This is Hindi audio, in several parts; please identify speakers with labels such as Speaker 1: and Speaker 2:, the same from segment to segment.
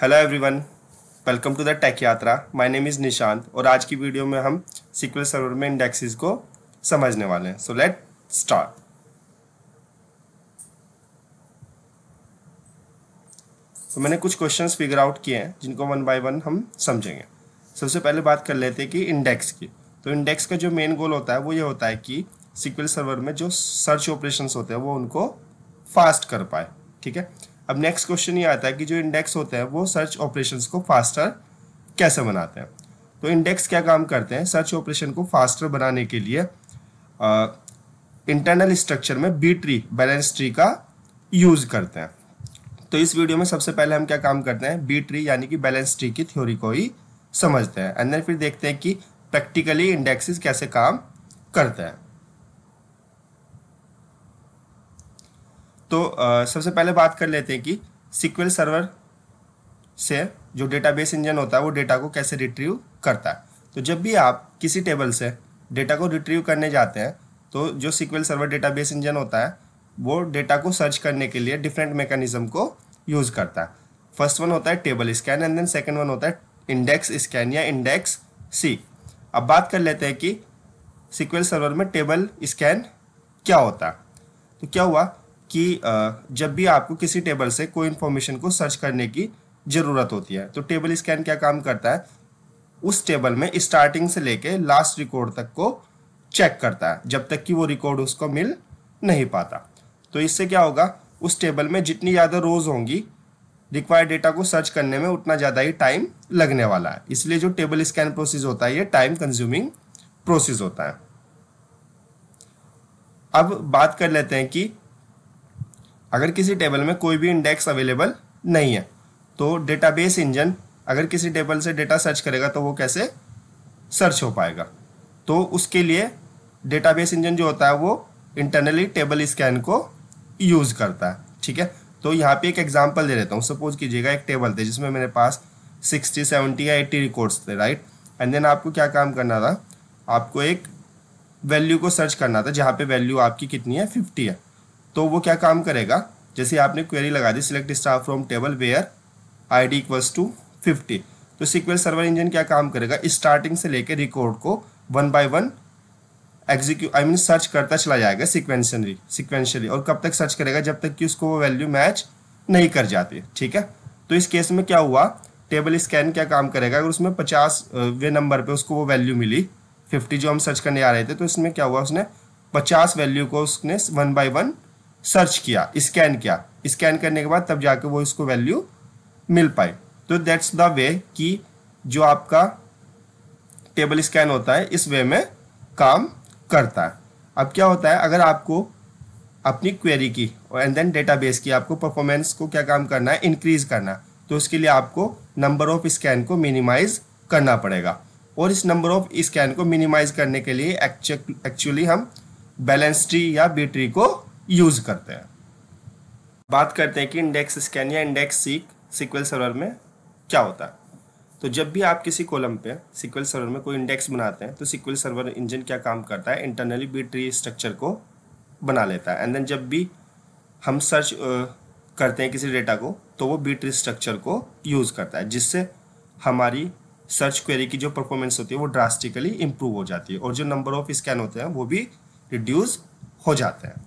Speaker 1: hello everyone welcome to the tech Yatra my name is Nishant और आज की वीडियो में हम सिक्वल सर्वर में इंडेक्सेस को समझने वाले हैं सो लेट स्टार्ट तो मैंने कुछ क्वेश्चंस फिगर आउट किए हैं जिनको वन बाय वन हम समझेंगे सबसे पहले बात कर लेते हैं कि इंडेक्स की तो इंडेक्स का जो मेन गोल होता है वो ये होता है कि सिक्वल सर्वर में जो सर्च ऑपरेशन होते हैं वो उनको फास्ट कर पाए ठीक है अब नेक्स्ट क्वेश्चन ये आता है कि जो इंडेक्स होते हैं वो सर्च ऑपरेशन को फास्टर कैसे बनाते हैं तो इंडेक्स क्या काम करते हैं सर्च ऑपरेशन को फास्टर बनाने के लिए इंटरनल स्ट्रक्चर में बी ट्री बैलेंस ट्री का यूज़ करते हैं तो इस वीडियो में सबसे पहले हम क्या काम करते हैं बी ट्री यानी कि बैलेंस ट्री की थ्योरी को ही समझते हैं एंड देन फिर देखते हैं कि प्रैक्टिकली इंडेक्सेस कैसे काम करते हैं तो सबसे पहले बात कर लेते हैं कि सिक्वल सर्वर से जो डेटाबेस इंजन होता है वो डेटा को कैसे रिट्रीव करता है तो जब भी आप किसी टेबल से डेटा को रिट्रीव करने जाते हैं तो जो सिक्वल सर्वर डेटाबेस इंजन होता है वो डेटा को सर्च करने के लिए डिफरेंट मेकानिज़म को यूज़ करता है फर्स्ट वन होता है table scan and then second one होता है इंडेक्स स्कैन या इंडेक्स सी अब बात कर लेते हैं कि सिक्वल सर्वर में टेबल स्कैन क्या होता है तो क्या हुआ कि जब भी आपको किसी टेबल से कोई इन्फॉर्मेशन को सर्च करने की ज़रूरत होती है तो टेबल स्कैन क्या काम करता है उस टेबल में स्टार्टिंग से लेके लास्ट रिकॉर्ड तक को चेक करता है जब तक कि वो रिकॉर्ड उसको मिल नहीं पाता तो इससे क्या होगा उस टेबल में जितनी ज़्यादा रोज़ होंगी रिक्वायर्ड डेटा को सर्च करने में उतना ज़्यादा ही टाइम लगने वाला है इसलिए जो टेबल स्कैन प्रोसेस होता है ये टाइम कंज्यूमिंग प्रोसेस होता है अब बात कर लेते हैं कि अगर किसी टेबल में कोई भी इंडेक्स अवेलेबल नहीं है तो डेटाबेस इंजन अगर किसी टेबल से डेटा सर्च करेगा तो वो कैसे सर्च हो पाएगा तो उसके लिए डेटाबेस इंजन जो होता है वो इंटरनली टेबल स्कैन को यूज़ करता है ठीक है तो यहाँ पे एक एग्जांपल दे देता हूँ सपोज कीजिएगा एक टेबल थे जिसमें मेरे पास सिक्सटी सेवेंटी या एट्टी रिकॉर्ड्स थे राइट एंड देन आपको क्या काम करना था आपको एक वैल्यू को सर्च करना था जहाँ पे वैल्यू आपकी कितनी है फिफ्टी है तो वो क्या काम करेगा जैसे आपने क्वेरी लगा दी select staff from table where I D equals to fifty तो सिक्वेल सर्वर इंजन क्या काम करेगा स्टार्टिंग से लेकर रिकॉर्ड को one by one execute I mean search करता चला जाएगा सिक्वेंशनली सिक्वेंशली और कब तक सर्च करेगा जब तक कि उसको वो वैल्यू मैच नहीं कर जाती ठीक है तो इस केस में क्या हुआ टेबल स्कैन क्या काम करेगा अगर उसमें पचास वे नंबर पे उसको वो वैल्यू मिली फिफ्टी जो हम सर्च करने आ रहे थे तो इसमें क्या हुआ उसने पचास वैल्यू को उसने वन बाई वन सर्च किया स्कैन किया स्कैन करने के बाद तब जाके वो इसको वैल्यू मिल पाए तो दैट्स द वे कि जो आपका टेबल स्कैन होता है इस वे में काम करता है अब क्या होता है अगर आपको अपनी क्वेरी की एंड देन डेटाबेस की आपको परफॉर्मेंस को क्या काम करना है इंक्रीज करना है तो उसके लिए आपको नंबर ऑफ स्कैन को मिनिमाइज करना पड़ेगा और इस नंबर ऑफ स्कैन को मिनिमाइज करने के लिए एक्चुअली हम बैलेंस ट्री या बी ट्री को यूज करते हैं बात करते हैं कि इंडेक्स स्कैन या इंडेक्स सीक सिक्वल सर्वर में क्या होता है तो जब भी आप किसी कॉलम पे सिक्वल सर्वर में कोई इंडेक्स बनाते हैं तो सिक्वल सर्वर इंजन क्या काम करता है इंटरनली बी ट्री स्ट्रक्चर को बना लेता है एंड देन जब भी हम सर्च करते हैं किसी डेटा को तो वो बी ट्री स्ट्रक्चर को यूज़ करता है जिससे हमारी सर्च क्वेरी की जो परफॉर्मेंस होती है वो ड्रास्टिकली इम्प्रूव हो जाती है और जो नंबर ऑफ स्कैन होते हैं वो भी रिड्यूज़ हो जाते हैं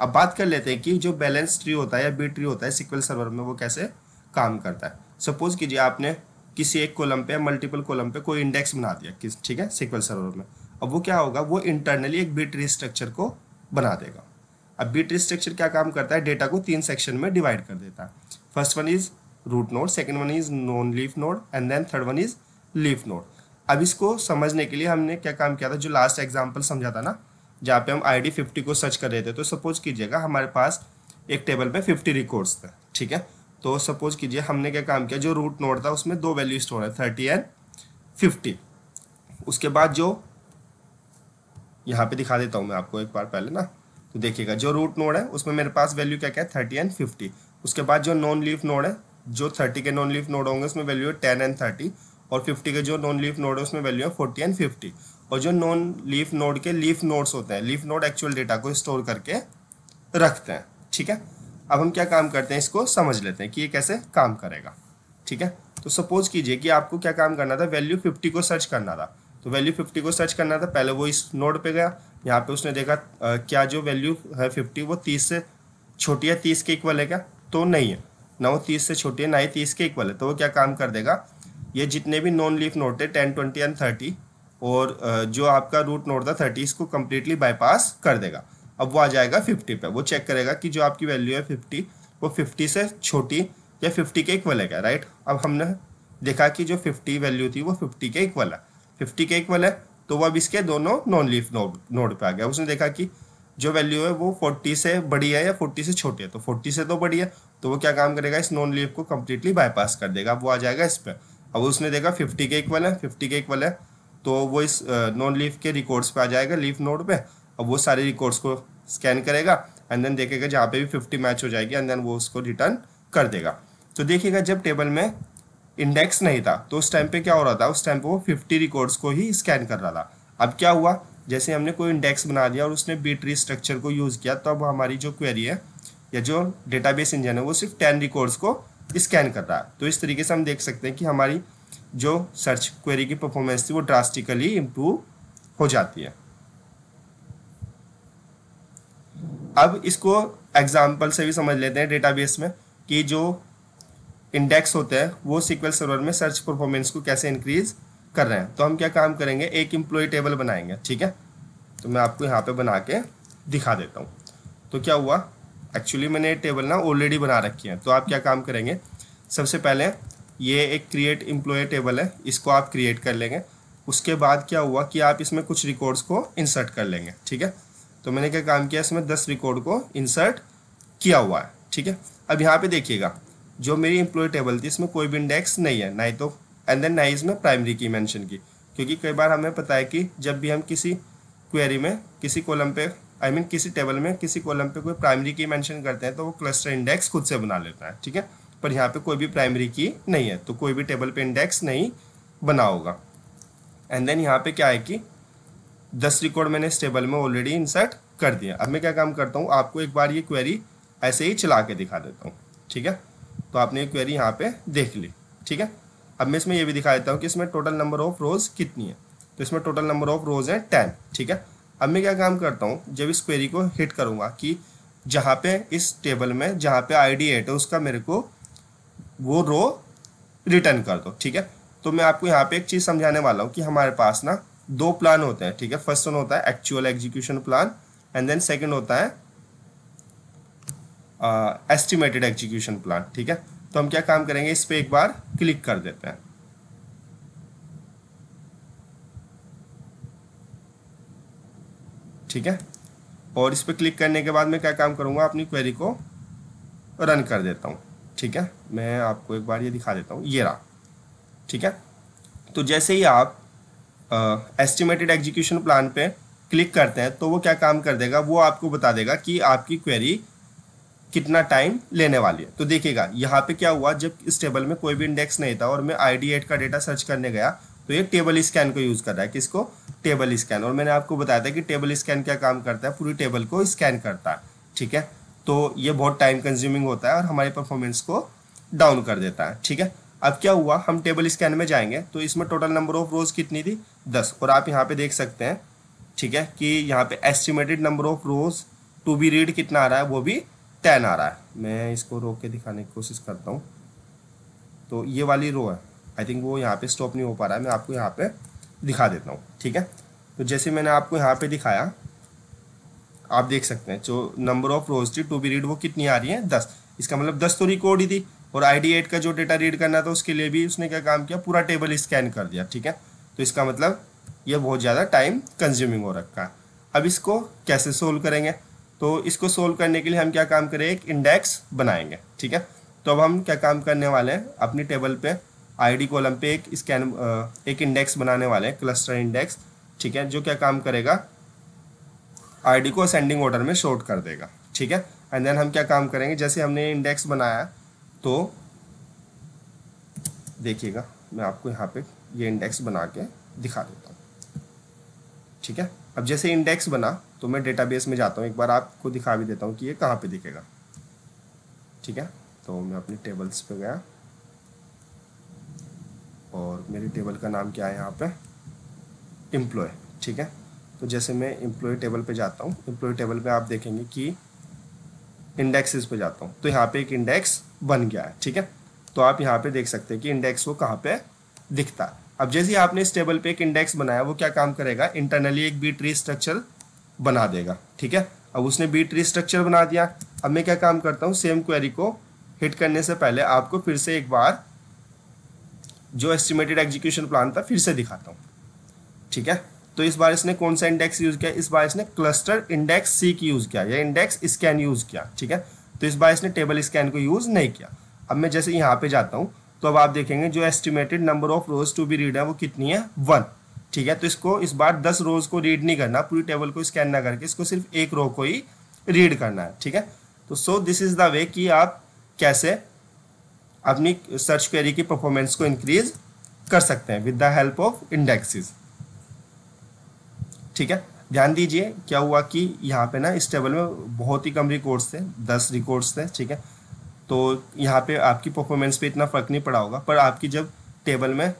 Speaker 1: अब बात कर लेते हैं कि जो बैलेंस ट्री होता है या बी ट्री होता है सिक्वल सर्वर में वो कैसे काम करता है सपोज कीजिए आपने किसी एक कॉलम पे मल्टीपल कॉलम पे कोई इंडेक्स बना दिया किस ठीक है सिक्वल सर्वर में अब वो क्या होगा वो इंटरनली एक बी ट्री स्ट्रक्चर को बना देगा अब बी ट्री स्ट्रक्चर क्या काम करता है डेटा को तीन सेक्शन में डिवाइड कर देता है first one is root node second one is non leaf node and then third one is leaf node अब इसको समझने के लिए हमने क्या काम किया था जो लास्ट एग्जाम्पल समझा था ना जहाँ पे हम आई डी फिफ्टी को सर्च कर रहे थे तो सपोज कीजिएगा हमारे पास एक टेबल में फिफ्टी रिकॉर्ड्स थे ठीक है तो सपोज कीजिए हमने क्या काम किया जो रूट नोड था उसमें दो वैल्यू स्टोर है थर्टी एंड फिफ्टी उसके बाद जो यहाँ पे दिखा देता हूँ मैं आपको एक बार पहले ना तो देखिएगा जो रूट नोड है उसमें मेरे पास वैल्यू क्या क्या है थर्टी एंड फिफ्टी उसके बाद जो नॉन लीफ नोड है जो थर्टी के नॉन लीफ नोड होंगे उसमें वैल्यू है टेन एंड थर्टी और फिफ्टी के जो नॉन लीफ नोड है उसमें वैल्यू है फोर्टी एंड फिफ्टी और जो नॉन लीफ नोड के लीफ नोड्स होते हैं लीफ नोड एक्चुअल डेटा को स्टोर करके रखते हैं ठीक है अब हम क्या काम करते हैं इसको समझ लेते हैं कि ये कैसे काम करेगा ठीक है तो सपोज कीजिए कि आपको क्या काम करना था वैल्यू फिफ्टी को सर्च करना था तो वैल्यू फिफ्टी को सर्च करना था पहले वो इस नोड पे गया यहाँ पे उसने देखा आ, क्या जो वैल्यू है फिफ्टी वो तीस से छोटी है तीस के इक्वल है क्या तो नहीं है ना वो तीस से छोटी है ना ही तीस के इक्वल है तो वो क्या काम कर देगा ये जितने भी नॉन लीफ नोट थे टेन ट्वेंटी एंड थर्टी और जो आपका रूट नोट था थर्टी इसको कम्प्लीटली बाईपास कर देगा अब वो आ जाएगा फिफ्टी पे वो चेक करेगा कि जो आपकी वैल्यू है फिफ्टी वो फिफ्टी से छोटी या फिफ्टी के इक्वल है क्या राइट अब हमने देखा कि जो फिफ्टी वैल्यू थी वो फिफ्टी के इक्वल है फिफ्टी के इक्वल है तो वो अब इसके दोनों नॉन लीफ नोड नोड पे आ गया उसने देखा कि जो वैल्यू है वो फोर्टी से बड़ी है या फोर्टी से छोटी है तो फोर्टी से तो बड़ी है तो वो क्या काम करेगा इस नॉन लीफ को कम्प्लीटली बाईपास कर देगा अब वो आ जाएगा इस पर अब उसने देखा फिफ्टी के इक्वल है फिफ्टी के इक्वल है तो वो इस नॉन लीफ के रिकॉर्ड्स पे आ जाएगा लीफ नोड पे और वो सारे रिकॉर्ड्स को स्कैन करेगा एंड देन देखेगा जहाँ पे भी फिफ्टी मैच हो जाएगी एंड देन वो उसको रिटर्न कर देगा तो देखिएगा जब टेबल में इंडेक्स नहीं था तो उस टाइम पे क्या हो रहा था उस टाइम पे वो फिफ्टी रिकॉर्ड्स को ही स्कैन कर रहा था अब क्या हुआ जैसे हमने कोई इंडेक्स बना दिया और उसने बी ट्री स्ट्रक्चर को यूज़ किया तब अब हमारी जो क्वेरी है या जो डेटाबेस इंजन है वो सिर्फ टेन रिकॉर्ड्स को स्कैन कर रहा है तो इस तरीके से हम देख सकते हैं कि हमारी जो सर्च क्वेरी की परफॉर्मेंस थी वो ड्रास्टिकली इम्प्रूव हो जाती है अब इसको एग्जाम्पल से भी समझ लेते हैं डेटाबेस में कि जो इंडेक्स होते हैं वो सीक्वल सर्वर में सर्च परफॉर्मेंस को कैसे इंक्रीज कर रहे हैं तो हम क्या काम करेंगे एक इम्प्लॉय टेबल बनाएंगे ठीक है तो मैं आपको यहाँ पे बना के दिखा देता हूँ तो क्या हुआ एक्चुअली मैंने टेबल ना ऑलरेडी बना रखी है तो आप क्या काम करेंगे सबसे पहले ये एक क्रिएट एम्प्लॉय टेबल है इसको आप क्रिएट कर लेंगे उसके बाद क्या हुआ कि आप इसमें कुछ रिकॉर्ड्स को इंसर्ट कर लेंगे ठीक है तो मैंने क्या काम किया इसमें दस रिकॉर्ड को इंसर्ट किया हुआ है ठीक है अब यहाँ पे देखिएगा जो मेरी एम्प्लॉय टेबल थी इसमें कोई भी इंडेक्स नहीं है ना ही तो एंड देन ना इसमें प्राइमरी की मैंशन की क्योंकि कई बार हमें पता है कि जब भी हम किसी क्वेरी में किसी कॉलम पे आई I मीन mean, किसी टेबल में किसी कॉलम पे कोई प्राइमरी की मेंशन करते हैं तो वो क्लस्टर इंडेक्स खुद से बना लेता है ठीक है पर यहाँ पे कोई भी प्राइमरी की नहीं है तो कोई भी टेबल पे इंडेक्स नहीं बना होगा एंड देन यहाँ पे क्या है कि दस रिकॉर्ड मैंने इस टेबल में ऑलरेडी इंसर्ट कर दिया अब मैं क्या काम करता हूँ आपको एक बार ये क्वेरी ऐसे ही चला के दिखा देता हूँ ठीक है तो आपने ये क्वेरी यहाँ पे देख ली ठीक है अब मैं इसमें ये भी दिखा देता हूँ कि इसमें टोटल नंबर ऑफ रोज़ कितनी है तो इसमें टोटल नंबर ऑफ रोज़ है टेन ठीक है अब मैं क्या काम करता हूँ जब इस क्वेरी को हिट करूँगा कि जहाँ पे इस टेबल में जहाँ पे आई डी एट है उसका मेरे को वो रो रिटर्न कर दो ठीक है तो मैं आपको यहाँ पे एक चीज़ समझाने वाला हूँ कि हमारे पास ना दो प्लान होते हैं ठीक है फर्स्ट वन होता है actual execution plan and then second होता है एस्टिमेटेड एग्जीक्यूशन प्लान ठीक है तो हम क्या काम करेंगे इस पर एक बार क्लिक कर देते हैं ठीक है और इस पर क्लिक करने के बाद मैं क्या काम करूंगा अपनी क्वेरी को रन कर देता हूं ठीक है मैं आपको एक बार ये दिखा देता हूँ ये रहा ठीक है तो जैसे ही आप एस्टिमेटेड एग्जीक्यूशन प्लान पे क्लिक करते हैं तो वो क्या काम कर देगा वो आपको बता देगा कि आपकी क्वेरी कितना टाइम लेने वाली है तो देखिएगा यहाँ पे क्या हुआ जब इस टेबल में कोई भी इंडेक्स नहीं था और मैं आई डी का डेटा सर्च करने गया तो ये टेबल स्कैन को यूज़ कर रहा है किसको टेबल स्कैन और मैंने आपको बताया था कि टेबल स्कैन क्या काम करता है पूरी टेबल को स्कैन करता है ठीक है तो ये बहुत टाइम कंज्यूमिंग होता है और हमारे परफॉर्मेंस को डाउन कर देता है ठीक है अब क्या हुआ हम टेबल स्कैन में जाएंगे तो इसमें टोटल नंबर ऑफ रोज कितनी थी दस और आप यहाँ पे देख सकते हैं ठीक है कि यहाँ पे estimated number of rows to be read कितना आ रहा है वो भी टेन आ रहा है मैं इसको रोक के दिखाने की कोशिश करता हूँ तो ये वाली रो है आई थिंक वो यहाँ पे स्टॉप नहीं हो पा रहा है मैं आपको यहाँ पे दिखा देता हूँ ठीक है तो जैसे मैंने आपको यहाँ पे दिखाया आप देख सकते हैं जो नंबर ऑफ रोज थी टू बी रीड वो कितनी आ रही है दस इसका मतलब दस तो रिकॉर्ड ही थी और आई डी एट का जो डेटा रीड करना था उसके लिए भी उसने क्या काम किया पूरा टेबल स्कैन कर दिया ठीक है तो इसका मतलब ये बहुत ज़्यादा टाइम कंज्यूमिंग हो रखा है अब इसको कैसे सोल्व करेंगे तो इसको सोल्व करने के लिए हम क्या काम करें एक इंडेक्स बनाएंगे ठीक है तो अब हम क्या काम करने वाले हैं अपनी टेबल पे आईडी कॉलम पे एक स्कैन एक इंडेक्स बनाने वाले हैं क्लस्टर इंडेक्स ठीक है जो क्या काम करेगा आईडी को असेंडिंग ऑर्डर में शॉर्ट कर देगा ठीक है एंड देन हम क्या काम करेंगे जैसे हमने इंडेक्स बनाया तो देखिएगा मैं आपको यहाँ पे ये इंडेक्स बना के दिखा देता हूँ ठीक है अब जैसे इंडेक्स बना तो मैं डेटाबेस में जाता हूँ एक बार आपको दिखा भी देता हूँ कि ये कहाँ पे दिखेगा ठीक है तो मैं अपने टेबल्स पे गया और मेरी टेबल का नाम क्या है यहाँ पे एम्प्लॉय ठीक है तो जैसे मैं एम्प्लॉय टेबल पे जाता हूँ एम्प्लॉय टेबल पे आप देखेंगे कि इंडेक्सेस पे जाता हूँ तो यहाँ पे एक इंडेक्स बन गया है ठीक है तो आप यहाँ पे देख सकते हैं कि इंडेक्स वो कहाँ पे दिखता है अब जैसे आपने इस टेबल पे एक इंडेक्स बनाया वो क्या काम करेगा इंटरनली एक बी ट्री स्ट्रक्चर बना देगा ठीक है अब उसने बी ट्री स्ट्रक्चर बना दिया अब मैं क्या काम करता हूँ सेम क्वेरी को हिट करने से पहले आपको फिर से एक बार जो एस्टिमेटेड एग्जीक्यूशन प्लान था फिर से दिखाता हूँ ठीक है तो इस बार इसने कौन सा इंडेक्स यूज़ किया इस बार इसने क्लस्टर इंडेक्स सी की यूज़ किया या इंडेक्स स्कैन यूज़ किया ठीक है तो इस बार इसने टेबल स्कैन को यूज़ नहीं किया अब मैं जैसे यहाँ पे जाता हूँ तो अब आप देखेंगे जो estimated number of rows to be read है वो कितनी है वन ठीक है तो इसको इस बार दस रोज को रीड नहीं करना पूरी टेबल को स्कैन ना करके इसको सिर्फ एक रो को ही रीड करना है ठीक है तो so this is the way कि आप कैसे अपनी सर्च क्वेरी की परफॉर्मेंस को इंक्रीज कर सकते हैं with the help of indexes ठीक है ध्यान दीजिए क्या हुआ कि यहाँ पे ना इस टेबल में बहुत ही कम रिकॉर्ड्स थे दस रिकॉर्ड्स थे ठीक है तो यहाँ पे आपकी परफॉर्मेंस पे इतना फ़र्क नहीं पड़ा होगा पर आपकी जब टेबल में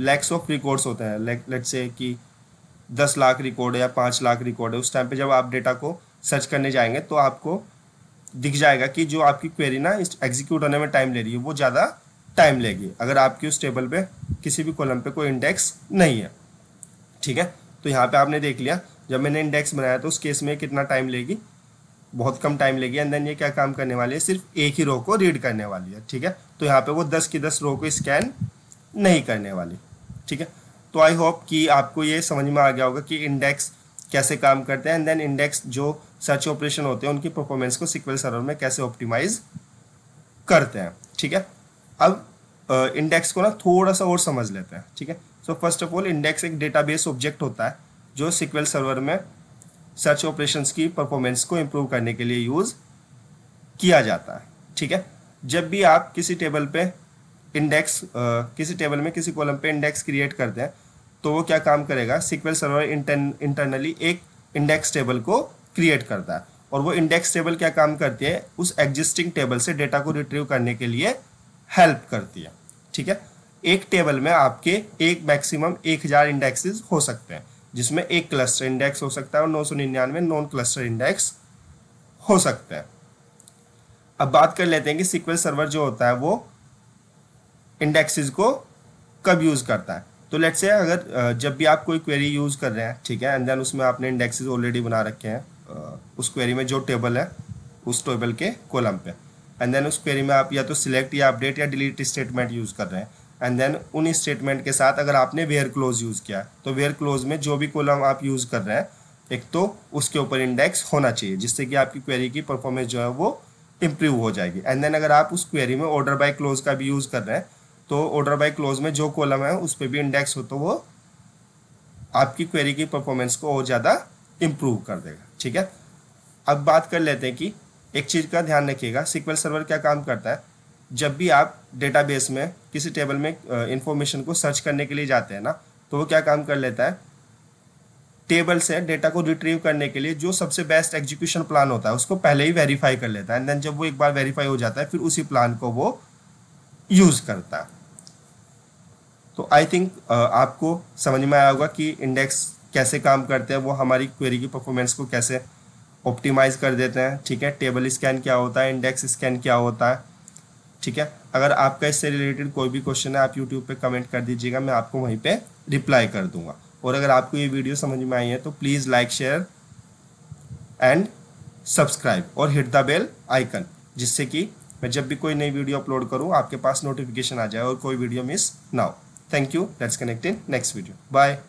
Speaker 1: लैक्स ऑफ रिकॉर्ड्स होते हैं लेट से कि दस लाख रिकॉर्ड है या पाँच लाख रिकॉर्ड है उस टाइम पे जब आप डेटा को सर्च करने जाएंगे तो आपको दिख जाएगा कि जो आपकी क्वेरी ना एग्जीक्यूट होने में टाइम ले रही है वो ज़्यादा टाइम लेगी अगर आपकी उस टेबल पे किसी भी कॉलम पे कोई इंडेक्स नहीं है ठीक है तो यहाँ पे आपने देख लिया जब मैंने इंडेक्स बनाया तो उस केस में कितना टाइम लेगी बहुत कम टाइम लेगी एंड देन ये क्या काम करने वाली है सिर्फ एक ही रो को रीड करने वाली है ठीक है तो यहाँ पे वो दस की दस रो को स्कैन नहीं करने वाली ठीक है तो आई होप कि आपको ये समझ में आ गया होगा कि इंडेक्स कैसे काम करते हैं एंड देन इंडेक्स जो सर्च ऑपरेशन होते हैं उनकी परफॉर्मेंस को सिक्वल सर्वर में कैसे ऑप्टिमाइज करते हैं ठीक है अब इंडेक्स को ना थोड़ा सा और समझ लेते हैं ठीक है so first of all index एक डेटाबेस ऑब्जेक्ट होता है जो सिक्वेल सर्वर में सर्च ऑपरेशंस की परफॉर्मेंस को इम्प्रूव करने के लिए यूज़ किया जाता है ठीक है जब भी आप किसी टेबल पे इंडेक्स किसी टेबल में किसी कॉलम पे इंडेक्स क्रिएट करते हैं तो वो क्या काम करेगा सिक्वेल सर्वर इंटरनली एक इंडेक्स टेबल को क्रिएट करता है और वो इंडेक्स टेबल क्या काम करती है उस एग्जिस्टिंग टेबल से डेटा को रिट्रीव करने के लिए हेल्प करती है ठीक है एक टेबल में आपके एक मैक्सिमम एक हज़ार इंडेक्सेस हो सकते हैं जिसमें एक क्लस्टर इंडेक्स हो सकता है और नौ सौ निन्यानवे नॉन क्लस्टर इंडेक्स हो सकता है अब बात कर लेते हैं कि सिक्वल सर्वर जो होता है वो इंडेक्सेस को कब यूज़ करता है तो लेट्स से अगर जब भी आप कोई क्वेरी यूज़ कर रहे हैं ठीक है एंड देन उसमें आपने इंडेक्सेस ऑलरेडी बना रखे हैं उस क्वेरी में जो टेबल है उस टेबल के कॉलम पे एंड देन उस क्वेरी में आप या तो सिलेक्ट या अपडेट या डिलीट स्टेटमेंट यूज़ कर रहे हैं एंड देन उन स्टेटमेंट के साथ अगर आपने वेयर क्लोज यूज़ किया तो वेयर क्लोज में जो भी कॉलम आप यूज़ कर रहे हैं एक तो उसके ऊपर इंडेक्स होना चाहिए जिससे कि आपकी क्वेरी की परफॉर्मेंस जो है वो इम्प्रूव हो जाएगी एंड देन अगर आप उस क्वेरी में ऑर्डर बाय क्लोज का भी यूज़ कर रहे हैं तो ऑर्डर बाय क्लोज में जो कॉलम है उस पर भी इंडेक्स हो तो वो आपकी क्वेरी की परफॉर्मेंस को और ज़्यादा इम्प्रूव कर देगा ठीक है अब बात कर लेते हैं कि एक चीज़ का ध्यान रखिएगा सिक्वल सर्वर क्या काम करता है जब भी आप डेटाबेस में किसी टेबल में इंफॉर्मेशन को सर्च करने के लिए जाते हैं ना तो वो क्या काम कर लेता है टेबल से डेटा को रिट्रीव करने के लिए जो सबसे बेस्ट एग्जीक्यूशन प्लान होता है उसको पहले ही वेरीफाई कर लेता है एंड देन जब वो एक बार वेरीफाई हो जाता है फिर उसी प्लान को वो यूज़ करता है तो आई थिंक आपको समझ में आया होगा कि इंडेक्स कैसे काम करते हैं वो हमारी क्वेरी की परफॉर्मेंस को कैसे ऑप्टिमाइज कर देते हैं ठीक है टेबल स्कैन क्या होता है इंडेक्स स्कैन क्या होता है ठीक है अगर आपका इससे रिलेटेड कोई भी क्वेश्चन है आप यूट्यूब पे कमेंट कर दीजिएगा मैं आपको वहीं पे रिप्लाई कर दूंगा और अगर आपको ये वीडियो समझ में आई है तो please like share and subscribe और हिट द बेल आइकन जिससे कि मैं जब भी कोई नई वीडियो अपलोड करूँ आपके पास नोटिफिकेशन आ जाए और कोई वीडियो मिस ना हो thank you let's connect in next video bye